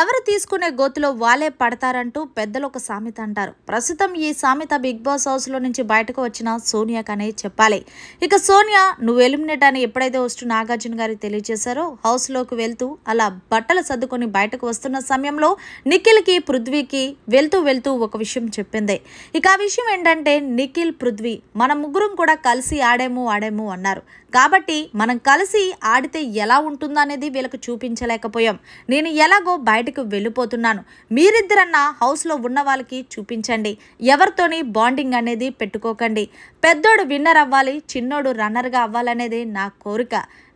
ఎవరు తీసుకునే గోతిలో వాళ్ళే పడతారంటూ పెద్దలు ఒక సామెత అంటారు ప్రస్తుతం ఈ సామెత బిగ్ బాస్ హౌస్లో నుంచి బయటకు వచ్చిన సోనియాకనే చెప్పాలి ఇక సోనియా నువ్వు ఎలిమినేట్ అని ఎప్పుడైతే వస్తూ నాగార్జున గారికి తెలియజేశారో హౌస్లోకి వెళ్తూ అలా బట్టలు సర్దుకొని బయటకు వస్తున్న సమయంలో నిఖిల్కి పృథ్వీకి వెళ్తూ వెళ్తూ ఒక విషయం చెప్పింది ఇక ఆ విషయం ఏంటంటే నిఖిల్ పృథ్వీ మన ముగ్గురం కూడా కలిసి ఆడేము ఆడేము అన్నారు కాబట్టి మనం కలిసి ఆడితే ఎలా ఉంటుందనేది వీళ్ళకు చూపించలేకపోయాం నేను ఎలాగో బయటకు వెళ్ళిపోతున్నాను మీరిద్దరన్నా హౌస్లో ఉన్న వాళ్ళకి చూపించండి ఎవరితోని బాండింగ్ అనేది పెట్టుకోకండి పెద్దోడు విన్నర్ అవ్వాలి చిన్నోడు రన్నర్గా అవ్వాలనేది నా కోరిక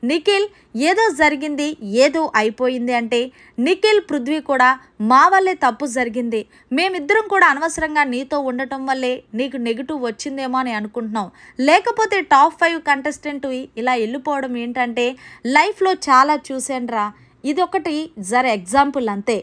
నిఖిల్ ఏదో జరిగింది ఏదో అయిపోయింది అంటే నిఖిల్ పృథ్వీ కూడా మా వల్లే తప్పు జరిగింది మేమిద్దరం కూడా అనవసరంగా నీతో ఉండటం వల్లే నీకు నెగిటివ్ వచ్చిందేమో అని అనుకుంటున్నాం లేకపోతే టాప్ ఫైవ్ కంటెస్టెంట్ ఇలా వెళ్ళిపోవడం ఏంటంటే లైఫ్లో చాలా చూశాను ఇదొకటి జర ఎగ్జాంపుల్ అంతే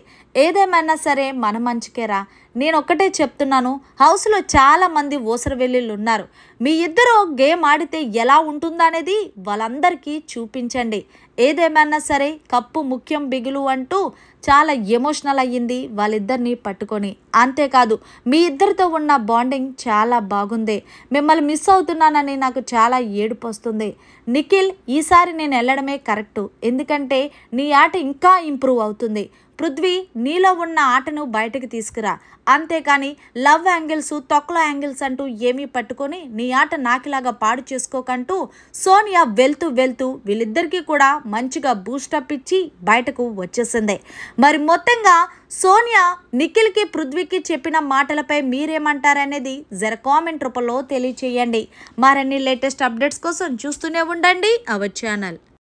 ఏదేమైనా సరే మన మంచికేరా నేను ఒక్కటే చెప్తున్నాను హౌస్లో చాలామంది వెళ్ళిళ్ళు ఉన్నారు మీ ఇద్దరు గేమ్ ఆడితే ఎలా ఉంటుందనేది వాళ్ళందరికీ చూపించండి ఏదేమైనా సరే కప్పు ముఖ్యం బిగులు అంటూ చాలా ఎమోషనల్ అయ్యింది వాళ్ళిద్దరిని పట్టుకొని అంతేకాదు మీ ఇద్దరితో ఉన్న బాండింగ్ చాలా బాగుంది మిమ్మల్ని మిస్ అవుతున్నానని నాకు చాలా ఏడుపు వస్తుంది నిఖిల్ ఈసారి నేను వెళ్ళడమే కరెక్టు ఎందుకంటే నీ ఆట ఇంకా ఇంప్రూవ్ అవుతుంది పృథ్వీ నీలో ఉన్న ఆటను బయటకు తీసుకురా అంతేకాని లవ్ యాంగిల్స్ తొక్కల యాంగిల్స్ అంటూ ఏమీ పట్టుకొని నీ ఆట నాకిలాగా పాడు చేసుకోకంటూ సోనియా వెళ్తూ వెళ్తూ వీళ్ళిద్దరికీ కూడా మంచిగా బూస్టప్ ఇచ్చి బయటకు వచ్చేసిందే మరి మొత్తంగా సోనియా నిఖిల్కి పృథ్వీకి చెప్పిన మాటలపై మీరేమంటారనేది జర కామెంట్ రూపంలో తెలియచేయండి మరిన్ని లేటెస్ట్ అప్డేట్స్ కోసం చూస్తూనే ఉండండి అవర్ ఛానల్